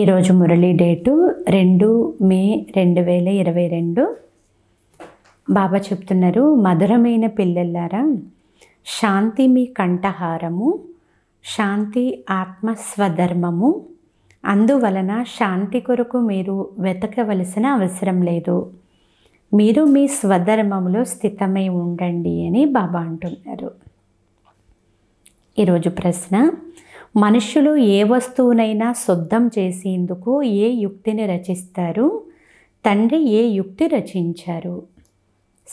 ఈరోజు మురళీ డేటు రెండు మే రెండు వేల ఇరవై రెండు బాబా చెప్తున్నారు మధురమైన పిల్లలారా శాంతి మీ కంఠహారము శాంతి ఆత్మ స్వధర్మము అందువలన శాంతి కొరకు మీరు వెతకవలసిన అవసరం లేదు మీరు మీ స్వధర్మంలో స్థితమై ఉండండి అని బాబా అంటున్నారు ఈరోజు ప్రశ్న మనుషులు ఏ వస్తువునైనా శుద్ధం చేసేందుకు ఏ యుక్తిని రచిస్తారు తండ్రి ఏ యుక్తి రచించారు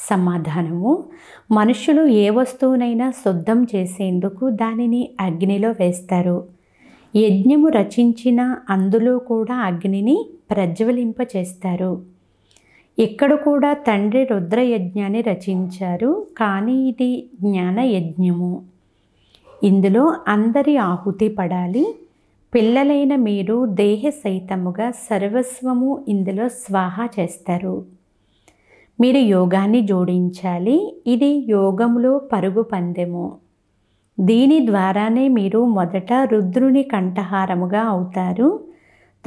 సమాధానము మనుషులు ఏ వస్తువునైనా శుద్ధం చేసేందుకు దానిని అగ్నిలో వేస్తారు యజ్ఞము రచించిన అందులో కూడా అగ్నిని ప్రజ్వలింపచేస్తారు ఇక్కడ కూడా తండ్రి రుద్రయజ్ఞాన్ని రచించారు కానీ ఇది జ్ఞానయజ్ఞము ఇందులో అందరి ఆహుతి పడాలి పిల్లలైన మీరు దేహ సైతముగా సర్వస్వము ఇందులో స్వాహా చేస్తారు మీరు యోగాన్ని జోడించాలి ఇది యోగములో పరుగు పందెము దీని ద్వారానే మీరు మొదట రుద్రుని కంఠహారముగా అవుతారు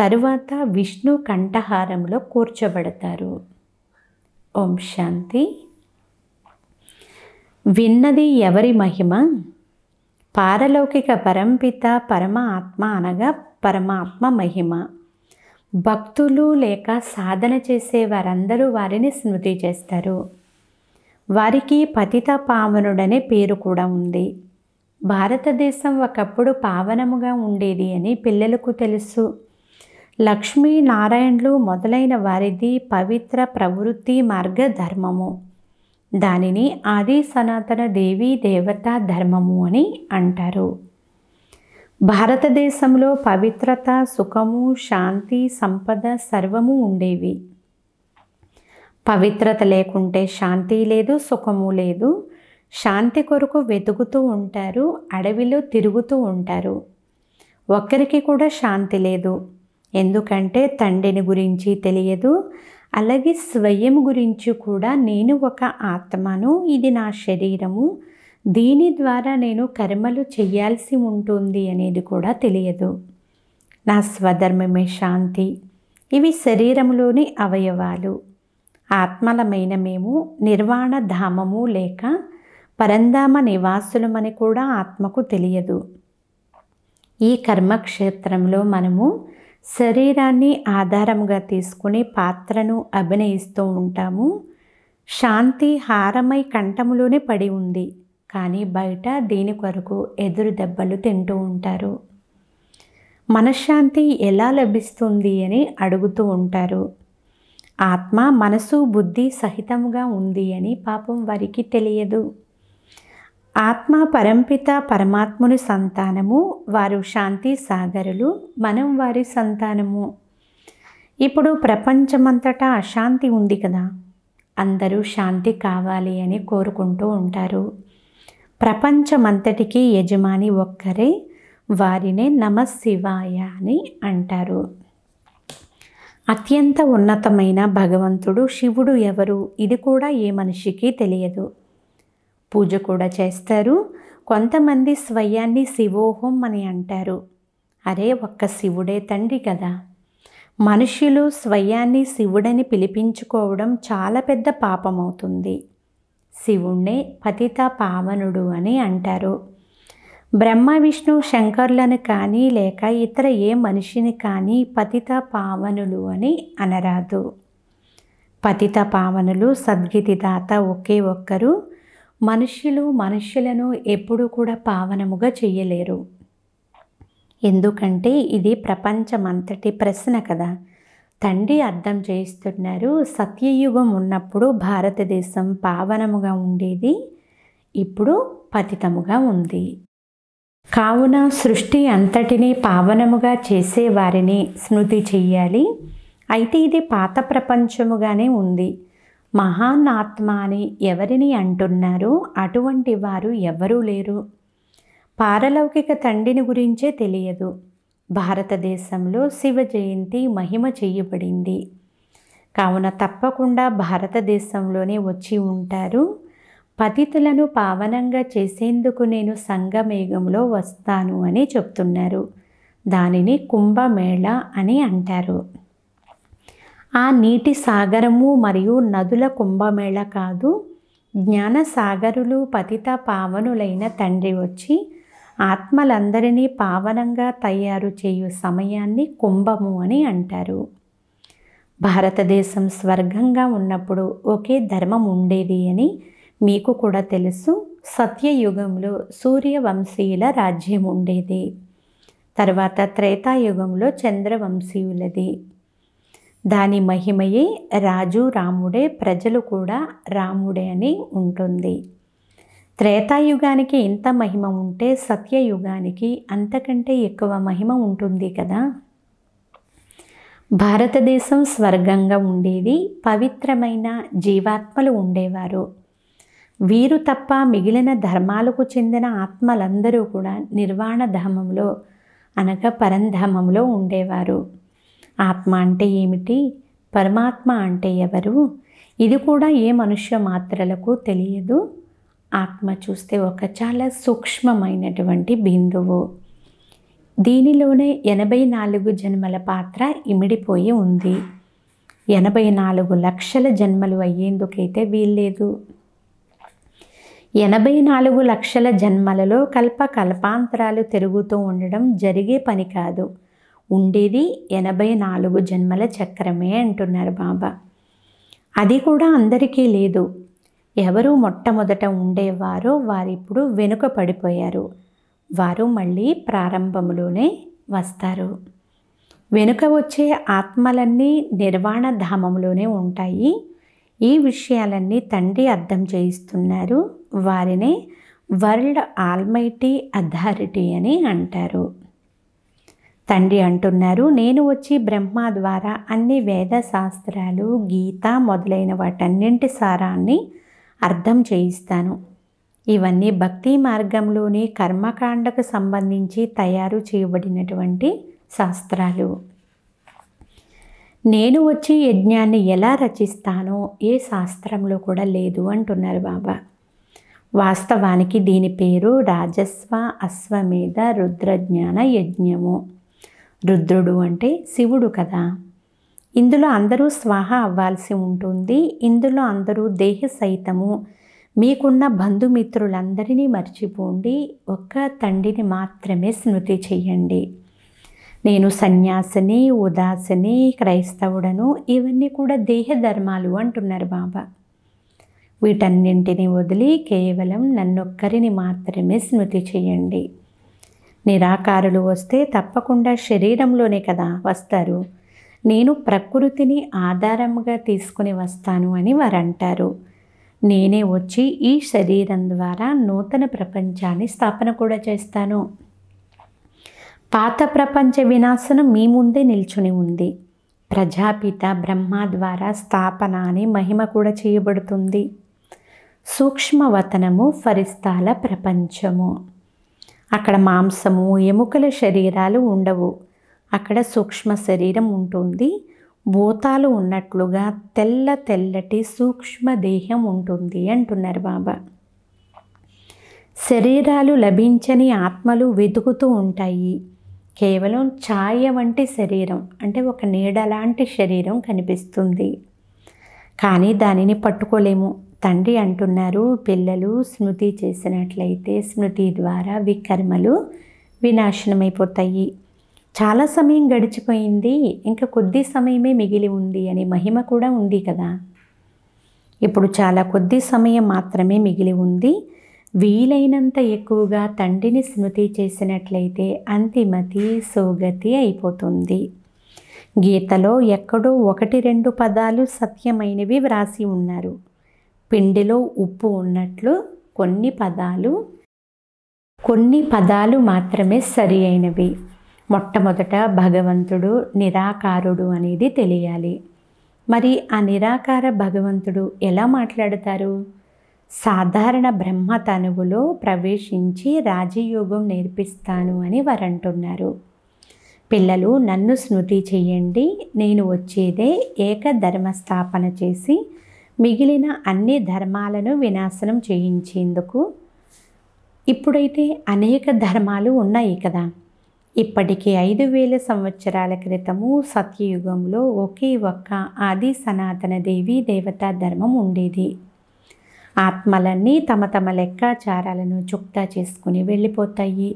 తరువాత విష్ణు కంఠహారంలో కూర్చోబడతారు ఓం శాంతి విన్నది ఎవరి మహిమ పారలౌకిక పరంపిత పరమ ఆత్మ అనగా పరమాత్మ మహిమ భక్తులు లేక సాధన చేసే వారందరూ వారిని స్మృతి చేస్తారు వారికి పతిత పావనుడనే పేరు కూడా ఉంది భారతదేశం ఒకప్పుడు పావనముగా ఉండేది అని పిల్లలకు తెలుసు లక్ష్మీనారాయణులు మొదలైన వారిది పవిత్ర ప్రవృత్తి మార్గ ధర్మము దానిని ఆది సనాతన దేవి దేవతా ధర్మము అని అంటారు భారతదేశంలో పవిత్రత సుఖము శాంతి సంపద సర్వము ఉండేవి పవిత్రత లేకుంటే శాంతి లేదు సుఖము లేదు శాంతి కొరకు వెతుకుతూ ఉంటారు అడవిలో తిరుగుతూ ఉంటారు ఒక్కరికి కూడా శాంతి లేదు ఎందుకంటే తండ్రిని గురించి తెలియదు అలాగే స్వయం గురించి కూడా నేను ఒక ఆత్మను ఇది నా శరీరము దీని ద్వారా నేను కర్మలు చేయాల్సి ఉంటుంది అనేది కూడా తెలియదు నా స్వధర్మమే శాంతి ఇవి శరీరంలోని అవయవాలు ఆత్మలమైన మేము నిర్వాణ ధామము లేక పరంధామ నివాసులమని కూడా ఆత్మకు తెలియదు ఈ కర్మక్షేత్రంలో మనము శరీరాన్ని ఆధారంగా తీసుకుని పాత్రను అభినయిస్తూ ఉంటాము శాంతి హారమై కంఠములోనే పడి ఉంది కానీ బయట దీని కొరకు ఎదురు దెబ్బలు తింటూ ఉంటారు మనశ్శాంతి ఎలా లభిస్తుంది అని అడుగుతూ ఉంటారు ఆత్మ మనసు బుద్ధి సహితంగా ఉంది అని పాపం వారికి తెలియదు ఆత్మ పరంపిత పరమాత్ముని సంతానము వారు శాంతి సాగరులు మనం వారి సంతానము ఇప్పుడు ప్రపంచమంతటా అశాంతి ఉంది కదా అందరూ శాంతి కావాలి అని కోరుకుంటూ ఉంటారు ప్రపంచమంతటికీ యజమాని ఒక్కరే వారినే నమశివాయ అని అంటారు అత్యంత ఉన్నతమైన భగవంతుడు శివుడు ఎవరు ఇది కూడా ఏ మనిషికి తెలియదు పూజ కూడా చేస్తారు కొంతమంది స్వయాన్ని శివోహం అని అంటారు అరే ఒక్క శివుడే తండ్రి కదా మనుషులు స్వయాన్ని శివుడని పిలిపించుకోవడం చాలా పెద్ద పాపమవుతుంది శివుణ్ణే పతిత పావనుడు అని అంటారు బ్రహ్మ విష్ణు శంకర్లను కానీ లేక ఇతర ఏ మనిషిని కానీ పతిత పావనులు అని అనరాదు పతిత పావనులు సద్గితిదాత ఒకే ఒక్కరు మనుష్యులు మనుష్యులను ఎప్పుడూ కూడా పావనముగా చేయలేరు ఎందుకంటే ఇది ప్రపంచమంతటి ప్రశ్న కదా తండ్రి అర్థం చేయిస్తున్నారు సత్యయుగం ఉన్నప్పుడు భారతదేశం పావనముగా ఉండేది ఇప్పుడు పతితముగా ఉంది కావున సృష్టి అంతటినీ పావనముగా చేసే వారిని స్మృతి చెయ్యాలి అయితే ఇది పాత ప్రపంచముగానే ఉంది మహానాత్మ అని ఎవరిని అంటున్నారో అటువంటి వారు ఎవరూ లేరు పారలౌకిక తండ్రిని గురించే తెలియదు భారతదేశంలో శివ జయంతి మహిమ చేయబడింది కావున తప్పకుండా భారతదేశంలోనే వచ్చి ఉంటారు పతితులను పావనంగా చేసేందుకు నేను సంఘమేఘంలో వస్తాను అని చెప్తున్నారు దానిని కుంభమేళ అని అంటారు ఆ నీటి సాగరము మరియు నదుల కుంభమేళ కాదు జ్ఞాన సాగరులు పతిత పావనులైన తండ్రి వచ్చి ఆత్మలందరినీ పావనంగా తయారు చేయు సమయాన్ని కుంభము అని అంటారు భారతదేశం స్వర్గంగా ఉన్నప్పుడు ఒకే ధర్మం ఉండేది అని మీకు కూడా తెలుసు సత్యయుగంలో సూర్యవంశీయుల రాజ్యం ఉండేది తర్వాత త్రేతాయుగంలో చంద్రవంశీయులది దాని మహిమయే రాజు రాముడే ప్రజలు కూడా రాముడే అని ఉంటుంది త్రేతాయుగానికి ఇంత మహిమ ఉంటే సత్యయుగానికి అంతకంటే ఎక్కువ మహిమ ఉంటుంది కదా భారతదేశం స్వర్గంగా ఉండేది పవిత్రమైన జీవాత్మలు ఉండేవారు వీరు తప్ప మిగిలిన ధర్మాలకు చెందిన ఆత్మలందరూ కూడా నిర్వాణ ధామంలో అనగా పరంధామంలో ఉండేవారు ఆత్మ అంటే ఏమిటి పరమాత్మ అంటే ఎవరు ఇది కూడా ఏ మనుష్య మాత్రలకు తెలియదు ఆత్మ చూస్తే ఒక చాలా సూక్ష్మమైనటువంటి బిందువు దీనిలోనే ఎనభై నాలుగు జన్మల పాత్ర ఇమిడిపోయి ఉంది ఎనభై నాలుగు లక్షల జన్మలు అయ్యేందుకైతే వీల్లేదు ఎనభై నాలుగు లక్షల జన్మలలో కల్ప కల్పాంతరాలు తిరుగుతూ ఉండడం జరిగే పని కాదు ఉండేది ఎనభై నాలుగు జన్మల చక్రమే అంటున్నారు బాబా అది కూడా అందరికీ లేదు ఎవరు మొట్టమొదట ఉండేవారో వారిప్పుడు వెనుక పడిపోయారు వారు మళ్ళీ ప్రారంభంలోనే వస్తారు వెనుక వచ్చే ఆత్మలన్నీ నిర్వాణ ధామంలోనే ఉంటాయి ఈ విషయాలన్నీ తండ్రి అర్థం చేయిస్తున్నారు వారిని వరల్డ్ ఆల్మైటీ అథారిటీ అని అంటారు తండ్రి అంటున్నారు నేను వచ్చి బ్రహ్మ ద్వారా అన్ని వేద శాస్త్రాలు గీత మొదలైన వాటన్నింటి సారాన్ని అర్థం చేయిస్తాను ఇవన్నీ భక్తి మార్గంలోని కర్మకాండకు సంబంధించి తయారు చేయబడినటువంటి శాస్త్రాలు నేను వచ్చి యజ్ఞాన్ని ఎలా రచిస్తానో ఏ శాస్త్రంలో కూడా లేదు అంటున్నారు బాబా వాస్తవానికి దీని పేరు రాజస్వ అశ్వమేధ రుద్రజ్ఞాన యజ్ఞము రుద్రుడు అంటే శివుడు కదా ఇందులో అందరూ స్వాహ అవ్వాల్సి ఉంటుంది ఇందులో అందరూ దేహ సైతము మీకున్న బంధుమిత్రులందరినీ మర్చిపోండి ఒక్క తండ్రిని మాత్రమే స్మృతి చెయ్యండి నేను సన్యాసిని ఉదాసిని క్రైస్తవుడను ఇవన్నీ కూడా దేహధర్మాలు అంటున్నారు బాబా వీటన్నింటిని వదిలి కేవలం నన్నొక్కరిని మాత్రమే స్మృతి చేయండి నిరాకారులు వస్తే తప్పకుండా శరీరంలోనే కదా వస్తారు నేను ప్రకృతిని ఆధారంగా తీసుకుని వస్తాను అని వారు అంటారు నేనే వచ్చి ఈ శరీరం ద్వారా నూతన ప్రపంచాన్ని స్థాపన కూడా చేస్తాను పాత ప్రపంచ వినాశనం మీ ముందే నిల్చుని ఉంది ప్రజాపిత బ్రహ్మ ద్వారా స్థాపన అని మహిమ కూడా చేయబడుతుంది సూక్ష్మవతనము ఫరిస్తాల ప్రపంచము అక్కడ మాంసము ఎముకల శరీరాలు ఉండవు అక్కడ సూక్ష్మ శరీరం ఉంటుంది భూతాలు ఉన్నట్లుగా తెల్ల తెల్లటి సూక్ష్మ దేహం ఉంటుంది అంటున్నారు బాబా శరీరాలు లభించని ఆత్మలు వెతుకుతూ ఉంటాయి కేవలం ఛాయ వంటి శరీరం అంటే ఒక నీడ లాంటి శరీరం కనిపిస్తుంది కానీ దానిని పట్టుకోలేము తండ్రి అంటున్నారు పిల్లలు స్మృతి చేసినట్లయితే స్మృతి ద్వారా వికర్మలు వినాశనమైపోతాయి చాలా సమయం గడిచిపోయింది ఇంకా కొద్ది సమయమే మిగిలి ఉంది అనే మహిమ కూడా ఉంది కదా ఇప్పుడు చాలా కొద్ది సమయం మాత్రమే మిగిలి ఉంది వీలైనంత ఎక్కువగా తండ్రిని స్మృతి చేసినట్లయితే అంతిమతి సోగతి అయిపోతుంది గీతలో ఎక్కడో ఒకటి రెండు పదాలు సత్యమైనవి వ్రాసి ఉన్నారు పిండిలో ఉప్పు ఉన్నట్లు కొన్ని పదాలు కొన్ని పదాలు మాత్రమే సరి అయినవి మొట్టమొదట భగవంతుడు నిరాకారుడు అనేది తెలియాలి మరి ఆ నిరాకార భగవంతుడు ఎలా మాట్లాడతారు సాధారణ బ్రహ్మ తనువులో ప్రవేశించి రాజయోగం నేర్పిస్తాను అని వారంటున్నారు పిల్లలు నన్ను స్మృతి చేయండి నేను వచ్చేదే ఏక స్థాపన చేసి మిగిలిన అన్ని ధర్మాలను వినాశనం చేయించేందుకు ఇప్పుడైతే అనేక ధర్మాలు ఉన్నాయి కదా ఇప్పటికీ ఐదు వేల సంవత్సరాల క్రితము సత్యయుగంలో ఒకే ఒక్క ఆది సనాతన దేవి దేవతా ధర్మం ఉండేది ఆత్మలన్నీ తమ తమ లెక్కాచారాలను చుక్తా చేసుకుని వెళ్ళిపోతాయి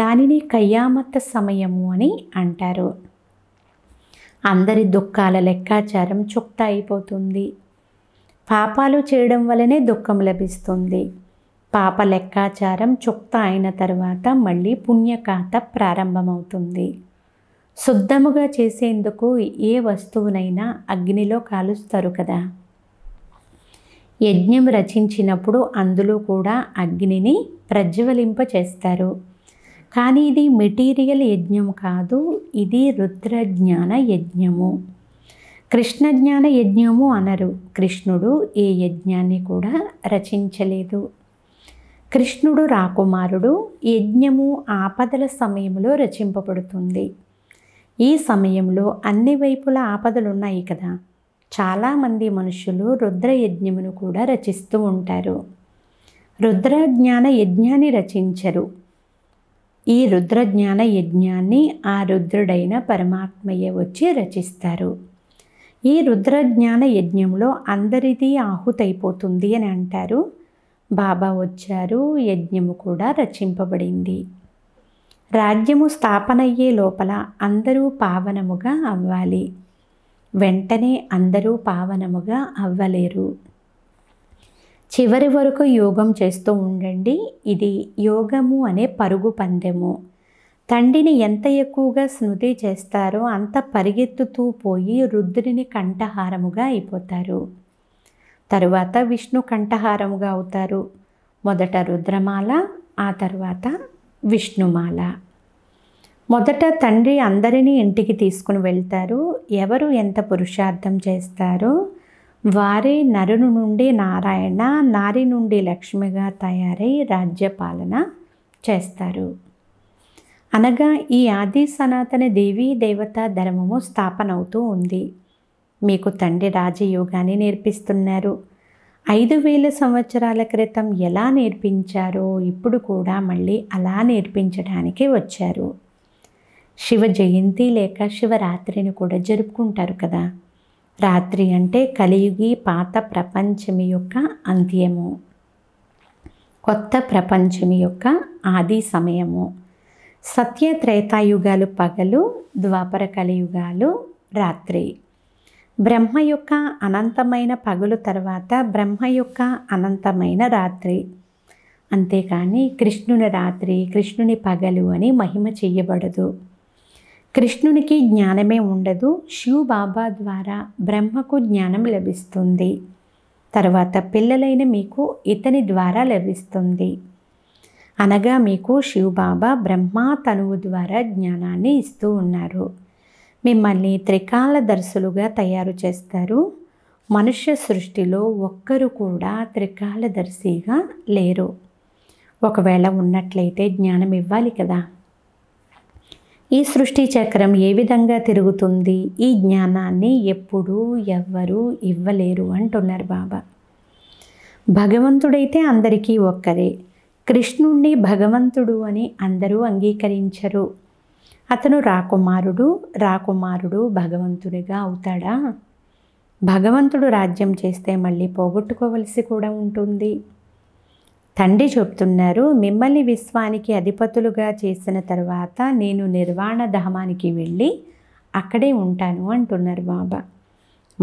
దానిని కయ్యామత్త సమయము అని అంటారు అందరి దుఃఖాల లెక్కాచారం చుక్తా అయిపోతుంది పాపాలు చేయడం వలనే దుఃఖం లభిస్తుంది పాప లెక్కాచారం చుక్త అయిన తర్వాత మళ్ళీ పుణ్యకాత ప్రారంభమవుతుంది శుద్ధముగా చేసేందుకు ఏ వస్తువునైనా అగ్నిలో కాలుస్తారు కదా యజ్ఞం రచించినప్పుడు అందులో కూడా అగ్నిని ప్రజ్వలింప చేస్తారు కానీ ఇది మెటీరియల్ యజ్ఞం కాదు ఇది రుద్రజ్ఞాన యజ్ఞము కృష్ణ జ్ఞాన యజ్ఞము అనరు కృష్ణుడు ఏ యజ్ఞాన్ని కూడా రచించలేదు కృష్ణుడు రాకుమారుడు యజ్ఞము ఆపదల సమయంలో రచింపబడుతుంది ఈ సమయంలో అన్ని వైపుల ఆపదలున్నాయి కదా చాలామంది మనుషులు రుద్రయజ్ఞమును కూడా రచిస్తూ ఉంటారు రుద్రజ్ఞాన యజ్ఞాన్ని రచించరు ఈ రుద్రజ్ఞాన యజ్ఞాన్ని ఆ రుద్రుడైన పరమాత్మయ్య వచ్చి రచిస్తారు ఈ రుద్రజ్ఞాన యజ్ఞంలో అందరిది ఆహుతైపోతుంది అని అంటారు బాబా వచ్చారు యజ్ఞము కూడా రచింపబడింది రాజ్యము స్థాపనయ్యే లోపల అందరూ పావనముగా అవ్వాలి వెంటనే అందరూ పావనముగా అవ్వలేరు చివరి వరకు యోగం చేస్తూ ఉండండి ఇది యోగము అనే పరుగు పందెము తండ్రిని ఎంత ఎక్కువగా స్మృతి చేస్తారో అంత పరిగెత్తుతూ పోయి రుద్రుని కంఠహారముగా అయిపోతారు తరువాత విష్ణు కంఠహారముగా అవుతారు మొదట రుద్రమాల ఆ తర్వాత విష్ణుమాల మొదట తండ్రి అందరినీ ఇంటికి తీసుకుని వెళ్తారు ఎవరు ఎంత పురుషార్థం చేస్తారో వారే నరుని నుండి నారాయణ నారి నుండి లక్ష్మిగా తయారై రాజ్యపాలన చేస్తారు అనగా ఈ ఆది సనాతన దేవీ దేవతా ధర్మము స్థాపనవుతూ ఉంది మీకు తండ్రి రాజయోగాన్ని నేర్పిస్తున్నారు ఐదు వేల సంవత్సరాల క్రితం ఎలా నేర్పించారో ఇప్పుడు కూడా మళ్ళీ అలా నేర్పించడానికి వచ్చారు శివ జయంతి లేక శివరాత్రిని కూడా జరుపుకుంటారు కదా రాత్రి అంటే కలియుగి పాత ప్రపంచం యొక్క అంత్యము కొత్త ప్రపంచం యొక్క ఆది సమయము సత్య త్రేతాయుగాలు పగలు ద్వాపర కలియుగాలు రాత్రి బ్రహ్మ యొక్క అనంతమైన పగలు తర్వాత బ్రహ్మ యొక్క అనంతమైన రాత్రి అంతేకాని కృష్ణుని రాత్రి కృష్ణుని పగలు అని మహిమ చెయ్యబడదు కృష్ణునికి జ్ఞానమే ఉండదు శివ బాబా ద్వారా బ్రహ్మకు జ్ఞానం లభిస్తుంది తర్వాత పిల్లలైన మీకు ఇతని ద్వారా లభిస్తుంది అనగా మీకు శివబాబా బ్రహ్మ తనువు ద్వారా జ్ఞానాన్ని ఇస్తూ ఉన్నారు మిమ్మల్ని త్రికాల దర్శులుగా తయారు చేస్తారు మనుష్య సృష్టిలో ఒక్కరు కూడా త్రికాలదర్శిగా లేరు ఒకవేళ ఉన్నట్లయితే జ్ఞానం ఇవ్వాలి కదా ఈ సృష్టి చక్రం ఏ విధంగా తిరుగుతుంది ఈ జ్ఞానాన్ని ఎప్పుడూ ఎవ్వరూ ఇవ్వలేరు అంటున్నారు బాబా భగవంతుడైతే అందరికీ ఒక్కరే కృష్ణుణ్ణి భగవంతుడు అని అందరూ అంగీకరించరు అతను రాకుమారుడు రాకుమారుడు భగవంతుడిగా అవుతాడా భగవంతుడు రాజ్యం చేస్తే మళ్ళీ పోగొట్టుకోవలసి కూడా ఉంటుంది తండ్రి చెప్తున్నారు మిమ్మల్ని విశ్వానికి అధిపతులుగా చేసిన తర్వాత నేను నిర్వాణ ధామానికి వెళ్ళి అక్కడే ఉంటాను అంటున్నారు బాబా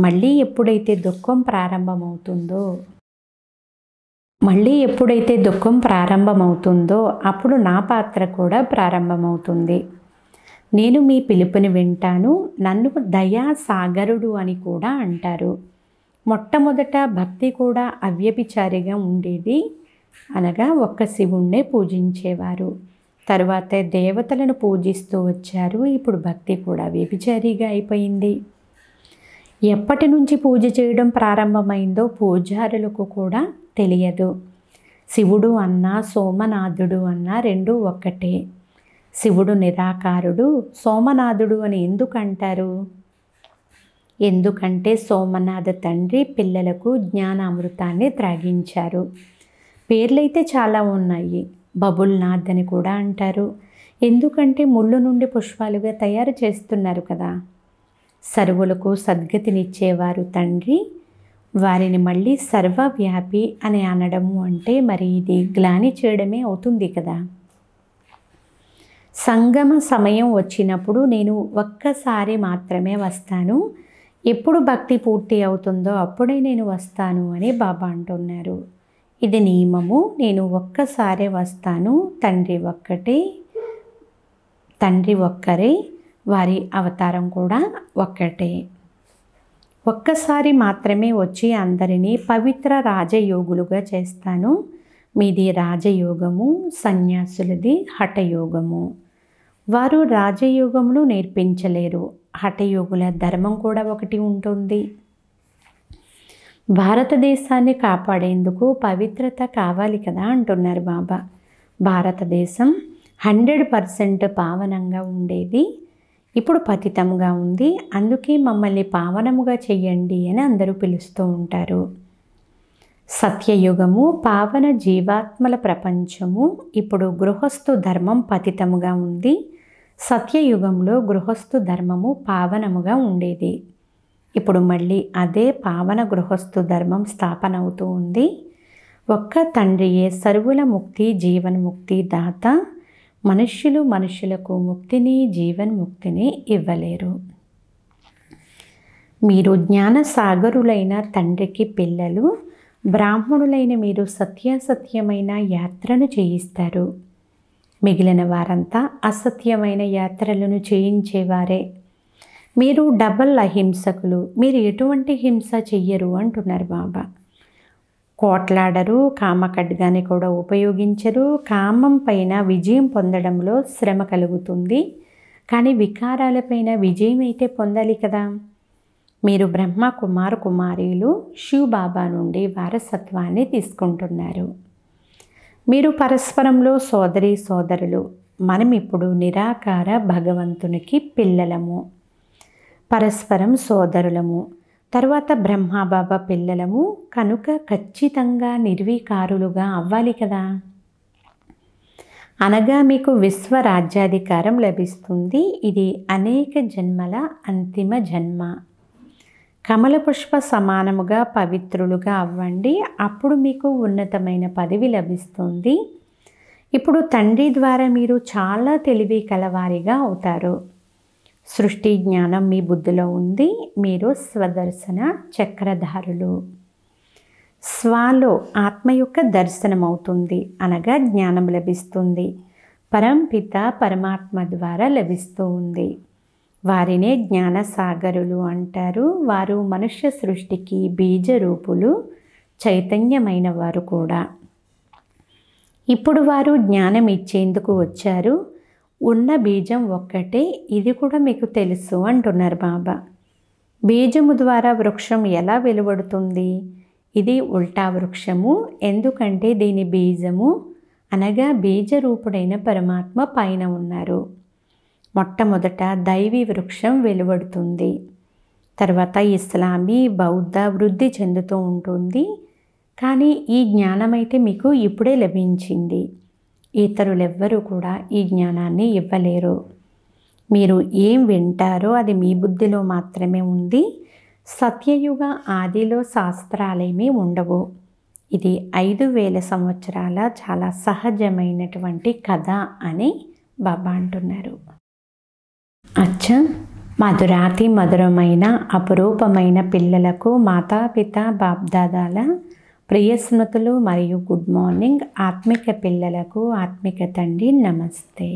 మళ్ళీ ఎప్పుడైతే దుఃఖం ప్రారంభమవుతుందో మళ్ళీ ఎప్పుడైతే దుఃఖం ప్రారంభమవుతుందో అప్పుడు నా పాత్ర కూడా ప్రారంభమవుతుంది నేను మీ పిలుపుని వింటాను నన్ను దయా సాగరుడు అని కూడా అంటారు మొట్టమొదట భక్తి కూడా అవ్యభిచారిగా ఉండేది అనగా ఒక్క శివుణ్ణే పూజించేవారు తరువాత దేవతలను పూజిస్తూ వచ్చారు ఇప్పుడు భక్తి కూడా వ్యభిచారిగా అయిపోయింది ఎప్పటి నుంచి పూజ చేయడం ప్రారంభమైందో పూజారులకు కూడా తెలియదు శివుడు అన్న సోమనాథుడు అన్న రెండు ఒక్కటే శివుడు నిరాకారుడు సోమనాథుడు అని ఎందుకంటారు ఎందుకంటే సోమనాథ తండ్రి పిల్లలకు జ్ఞానామృతాన్ని త్రాగించారు పేర్లైతే చాలా ఉన్నాయి బబుల్నాథ్ అని కూడా అంటారు ఎందుకంటే ముళ్ళు నుండి పుష్పాలుగా తయారు చేస్తున్నారు కదా సర్వులకు సద్గతినిచ్చేవారు తండ్రి వారిని మళ్ళీ సర్వవ్యాపి అని అనడము అంటే మరి ఇది గ్లాని చేయడమే అవుతుంది కదా సంగమ సమయం వచ్చినప్పుడు నేను ఒక్కసారి మాత్రమే వస్తాను ఎప్పుడు భక్తి పూర్తి అవుతుందో అప్పుడే నేను వస్తాను అని బాబా అంటున్నారు ఇది నియమము నేను ఒక్కసారే వస్తాను తండ్రి ఒక్కటే తండ్రి ఒక్కరే వారి అవతారం కూడా ఒక్కటే ఒక్కసారి మాత్రమే వచ్చి అందరినీ పవిత్ర రాజయోగులుగా చేస్తాను మీది రాజయోగము సన్యాసులది హఠయోగము వారు రాజయోగమును నేర్పించలేరు హఠయోగుల ధర్మం కూడా ఒకటి ఉంటుంది భారతదేశాన్ని కాపాడేందుకు పవిత్రత కావాలి కదా అంటున్నారు బాబా భారతదేశం హండ్రెడ్ పర్సెంట్ పావనంగా ఉండేది ఇప్పుడు పతితముగా ఉంది అందుకే మమ్మల్ని పావనముగా చెయ్యండి అని అందరూ పిలుస్తూ ఉంటారు సత్యయుగము పావన జీవాత్మల ప్రపంచము ఇప్పుడు గృహస్థు ధర్మం పతితముగా ఉంది సత్యయుగంలో గృహస్థు ధర్మము పావనముగా ఉండేది ఇప్పుడు మళ్ళీ అదే పావన గృహస్థు ధర్మం స్థాపన అవుతూ ఉంది ఒక్క తండ్రియే సరువుల ముక్తి జీవన్ముక్తి దాత మనుష్యులు మనుష్యులకు ముక్తిని జీవన్ముక్తిని ఇవ్వలేరు మీరు జ్ఞాన సాగరులైన తండ్రికి పిల్లలు బ్రాహ్మణులైన మీరు సత్యాసత్యమైన యాత్రను చేయిస్తారు మిగిలిన వారంతా అసత్యమైన యాత్రలను చేయించేవారే మీరు డబల్ అహింసకులు మీరు ఎటువంటి హింస చెయ్యరు అంటున్నారు బాబా కోట్లాడరు కామఖడ్గాన్ని కూడా ఉపయోగించరు కామం పైన విజయం పొందడంలో శ్రమ కలుగుతుంది కానీ వికారాలపైన విజయం అయితే పొందాలి కదా మీరు బ్రహ్మ కుమార్ కుమారీలు శివ్ బాబా నుండి వారసత్వాన్ని తీసుకుంటున్నారు మీరు పరస్పరంలో సోదరి సోదరులు మనం ఇప్పుడు నిరాకార భగవంతునికి పిల్లలము పరస్పరం సోదరులము తర్వాత బ్రహ్మాబాబా పిల్లలము కనుక ఖచ్చితంగా నిర్వీకారులుగా అవ్వాలి కదా అనగా మీకు విశ్వరాజ్యాధికారం లభిస్తుంది ఇది అనేక జన్మల అంతిమ జన్మ కమల పుష్ప సమానముగా పవిత్రులుగా అవ్వండి అప్పుడు మీకు ఉన్నతమైన పదవి లభిస్తుంది ఇప్పుడు తండ్రి ద్వారా మీరు చాలా తెలివి కలవారిగా అవుతారు సృష్టి జ్ఞానం మీ బుద్ధిలో ఉంది మీరు స్వదర్శన చక్రధారులు స్వాలో ఆత్మ యొక్క దర్శనం అవుతుంది అనగా జ్ఞానం లభిస్తుంది పరంపిత పరమాత్మ ద్వారా లభిస్తూ ఉంది వారినే జ్ఞాన సాగరులు అంటారు వారు మనుష్య సృష్టికి బీజరూపులు చైతన్యమైన వారు కూడా ఇప్పుడు వారు జ్ఞానం ఇచ్చేందుకు వచ్చారు ఉన్న బీజం ఒక్కటే ఇది కూడా మీకు తెలుసు అంటున్నారు బాబా బీజము ద్వారా వృక్షం ఎలా వెలువడుతుంది ఇది ఉల్టా వృక్షము ఎందుకంటే దీని బీజము అనగా బీజరూపుడైన పరమాత్మ పైన ఉన్నారు మొట్టమొదట దైవీ వృక్షం వెలువడుతుంది తర్వాత ఇస్లామీ బౌద్ధ వృద్ధి చెందుతూ ఉంటుంది కానీ ఈ జ్ఞానమైతే మీకు ఇప్పుడే లభించింది ఇతరులెవ్వరూ కూడా ఈ జ్ఞానాన్ని ఇవ్వలేరు మీరు ఏం వింటారో అది మీ బుద్ధిలో మాత్రమే ఉంది సత్యయుగ ఆదిలో శాస్త్రాలేమీ ఉండవు ఇది ఐదు వేల సంవత్సరాల చాలా సహజమైనటువంటి కథ అని బాబా అంటున్నారు అచ్చ మధురాతి మధురమైన అపురూపమైన పిల్లలకు మాతాపిత బాబ్దాదాల ప్రియ స్మృతులు మరియు గుడ్ మార్నింగ్ ఆత్మిక పిల్లలకు ఆత్మిక తండ్రి నమస్తే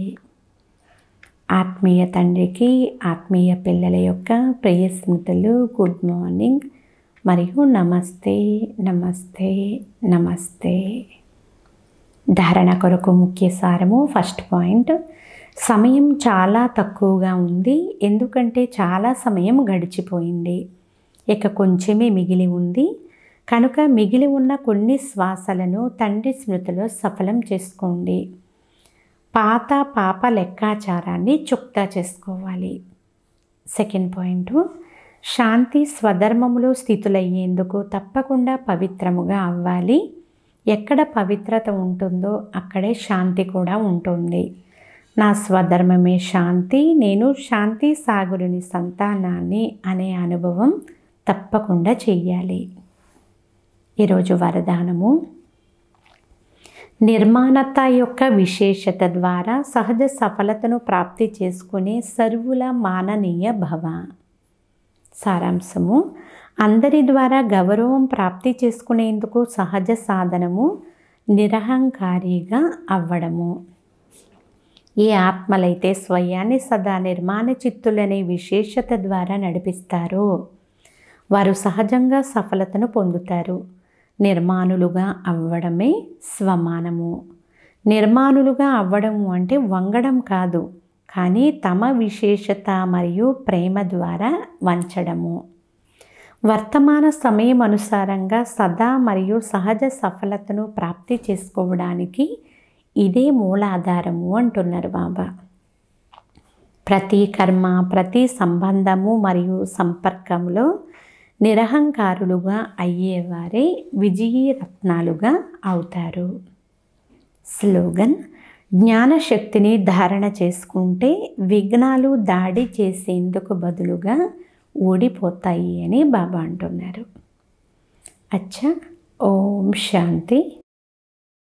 ఆత్మీయ తండ్రికి ఆత్మీయ పిల్లల యొక్క ప్రియ స్మృతులు గుడ్ మార్నింగ్ మరియు నమస్తే నమస్తే నమస్తే ధారణ కొరకు ముఖ్య సారము ఫస్ట్ పాయింట్ సమయం చాలా తక్కువగా ఉంది ఎందుకంటే చాలా సమయం గడిచిపోయింది ఇక కొంచెమే మిగిలి ఉంది కనుక మిగిలి ఉన్న కొన్ని శ్వాసలను తండ్రి స్మృతిలో సఫలం చేసుకోండి పాత పాప లెక్కాచారాన్ని చుక్తా చేసుకోవాలి సెకండ్ పాయింట్ శాంతి స్వధర్మములో స్థితులయ్యేందుకు తప్పకుండా పవిత్రముగా అవ్వాలి ఎక్కడ పవిత్రత ఉంటుందో అక్కడే శాంతి కూడా ఉంటుంది నా స్వధర్మమే శాంతి నేను శాంతి సాగురుని సంతానాన్ని అనే అనుభవం తప్పకుండా చెయ్యాలి ఈరోజు వరదానము నిర్మాణత యొక్క విశేషత ద్వారా సహజ సఫలతను ప్రాప్తి చేసుకునే సర్వుల మాననీయ భవ సారాంశము అందరి ద్వారా గౌరవం ప్రాప్తి చేసుకునేందుకు సహజ సాధనము నిరహంకారిగా అవ్వడము ఈ ఆత్మలైతే స్వయాన్ని సదా నిర్మాణ చిత్తులనే విశేషత ద్వారా నడిపిస్తారు వారు సహజంగా సఫలతను పొందుతారు నిర్మానులుగా అవ్వడమే స్వమానము నిర్మానులుగా అవ్వడము అంటే వంగడం కాదు కానీ తమ విశేషత మరియు ప్రేమ ద్వారా వంచడము వర్తమాన సమయం అనుసారంగా సదా మరియు సహజ సఫలతను ప్రాప్తి చేసుకోవడానికి ఇదే మూలాధారము అంటున్నారు బాబా ప్రతి కర్మ ప్రతి సంబంధము మరియు సంపర్కంలో నిరహంకారులుగా అయ్యేవారే విజయ రత్నాలుగా అవుతారు స్లోగన్ జ్ఞానశక్తిని ధారణ చేసుకుంటే విఘ్నాలు దాడి చేసేందుకు బదులుగా ఓడిపోతాయి అని బాబా అంటున్నారు అచ్చా ఓం శాంతి